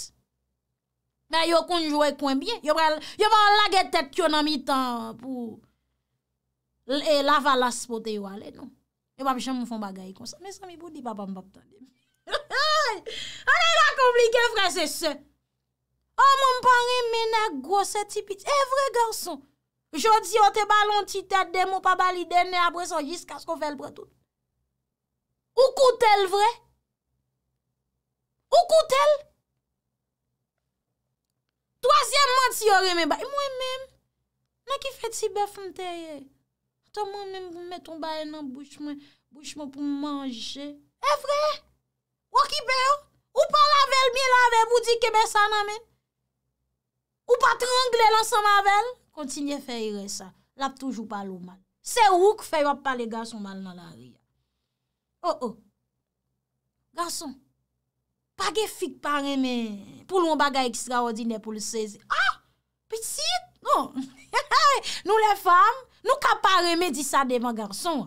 Men yon kon jowe kon bien. Yon pon lage tèt ki yon an mi tan pou e, lava la spot e yon ale nou. E babi chan mou foun bagay kon sa. Mè sa mè boudi, baba mbap ta. Anè la komplike, frè, se se. An oh, moun pari mena gwo se ti pit. E eh, vre garson. Jodi o te balon ti te adem, o pa bali dene apresan, jis ka sko vel prè tout. O koutel vre? O koutel? Troasyem moun ti oré men ba. E mwen men, mè ki fè ti bef mte yey? Toman men mwen meton ba e nan bouchman pou manje. E fre, wak ibe yo? Ou pa lavel mi lavel moudi kebe saname? Ou pa trangle lan sanma vel? Kontinye feyre sa. Lap toujou pa louman. Se ou kou fey wap pale gason man nan la ria. Oh oh. Gason. Page fik pareme. Poul won bagay ekstra ordine pou leseze. Ah! Petit! Non. Non le fami. Nou ka pareme di sa devan garson.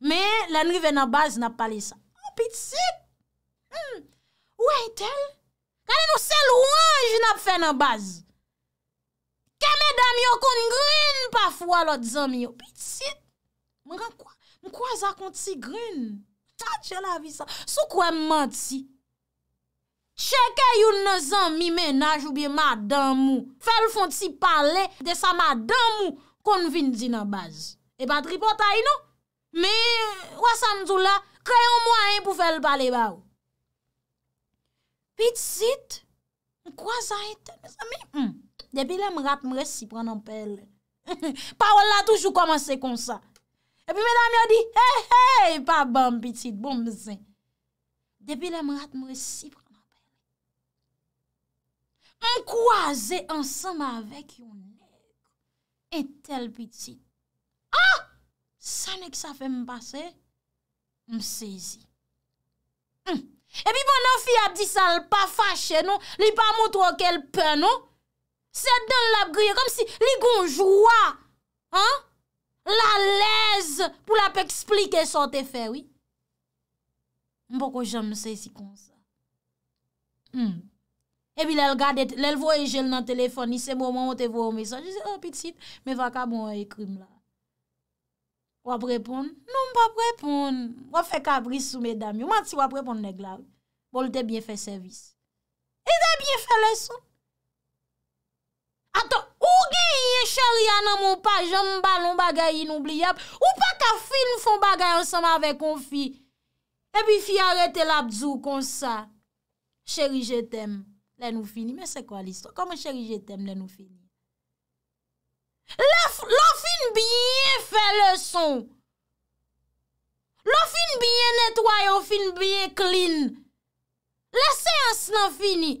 Men, la nri ven nan baz nan pale sa. Oh, piti si. Hmm. Ou e itel? Gane nou sel waj nan fe nan baz. Keme dami yo kon grin pafwa lot zami yo. Piti si. Mwen an kwa? Mwen kwa zakon ti grin? Tad, jen la vi sa. Sou kwen manti? Cheke yon nan zami menaj ou biye madamou. Fel fonte si pale de sa madamou. kon vin di nan baz. E pa tri potay nou. Me, wasan zou la, kreyon mwen pou fel pale bav. Pitsit, m kwa zan ete, me zan mi, hmm, depi le m rat m resipan an pel. Parol la toujou komanse kon sa. E pi me dam yo di, hey, hey, pa ban pitsit, bon m zan. Depi le m rat m resipan an pel. M kwa zan ansan ma vek yon. Et tel biti. Ah! Sanè ki sa fè m'pase? M'sezi. E pi bon nan fi ap di san l'pa fache, no? Li pa moutro kel pe, no? Se don l'ap griye kom si li gonjwa. An? La lez pou l'ap eksplike sote fè, oui? M'po ko jen m'sezi kon sa. Hmm. Ebi lèl voye jèl nan telefon, ni se mou moun ou te voye non, ou mesan, jise lèl pitit, mè va ka moun ekrim la. Wap repon? Nou mpa repon, wap fe kabris sou mè dami, ou mati wap repon ne glav, bol te bie fe servis. E da bie fe leson. Aton, ou genye chèl ya nan moun pa, jèm mba loun bagay inoubliyap, ou pa ka fin foun bagay ansam avè kon fi, ebi fi arete la bzou kon sa, chèri jè teme. Lè nou fini. Mè se kwa listo? Kama chèri jè tem lè nou fini? Lè fin biye fè lè son. Lè fin biye netway. Lè fin biye klin. Lè se ans nan fini.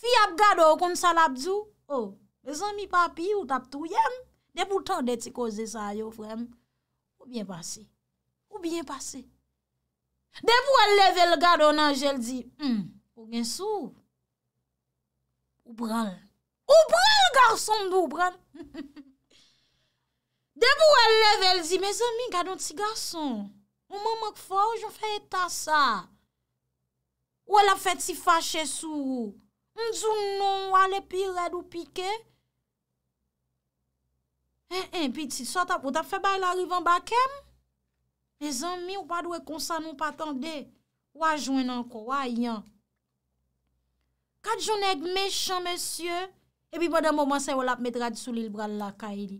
Fi ap gado kon salabdou. Oh, mè zan mi papi ou tap touyèm. De pou tan de ti koze sa yo frem. Ou biye pase. Ou biye pase. De pou wè leve l gado nan jèl di. Hmm, pou gen souf. Obral. Obral, garson d'Obral. Debou el leve, el zi, mè zanmi, gado ti garson. Oman mak fò, ou joun fè etasa. Ou el a fèt si fachè sou. Mè zoun nou, wale pi red ou pike. E, eh, e, eh, piti, sot ap, ou ta fè bay la rivan bakèm. Mè zanmi, ou padwe konsa nou patande. E, wajwen anko, wajwen anko. Kat joun ek mechon, monsye, epi mwen de mouman se wou lap met rad sou li l bral la ka e li.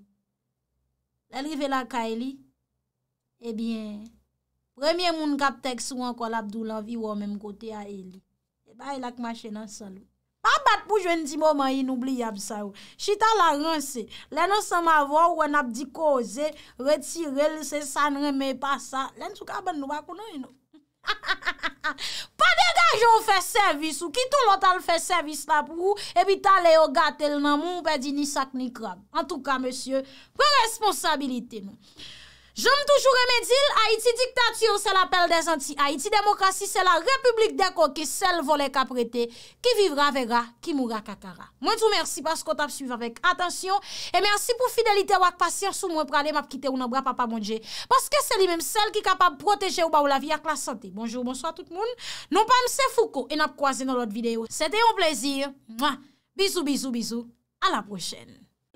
L elrive la ka e li, ebyen, eh premye moun kap tek sou an kon lap dou la vi wou an eh menm kote a e li. E bay lak mwache nan salou. Pa bat pou jwen di mouman inoubli yap sa wou. Chita la ran se, lè nan san ma vò wè nap di koze, retirel se san remè pa sa. Lè nan sou ka ben nou bakounan yon nou. Ha ha ha ha ha, pa degaje ou fe servis ou ki tou lontan fe servis la pou ou, e bitan le yo gate l nan moun, pe di ni sak ni krab. An tou ka, monsye, pou responsabilite nou. Jom toujou remedil, Haiti diktatur se la pel desanti. Haiti demokrasi se la republik deko ki sel vole kaprete. Ki vivra, vera, ki moura, kakara. Mwen tou mersi paskot ap suyve avèk. Atensyon, e mersi pou fidelite wak pasyansou mwen pralè map kite ou nan bra pa pa mounje. Paske se li menm sel ki kapab proteje ou non, ba ou la vi ak la sante. Bonjour, monswa tout moun. Non pa mse fouko en ap kwaze nan lot videyo. Sete yon plezir. Bizou, bizou, bizou. A la prochen.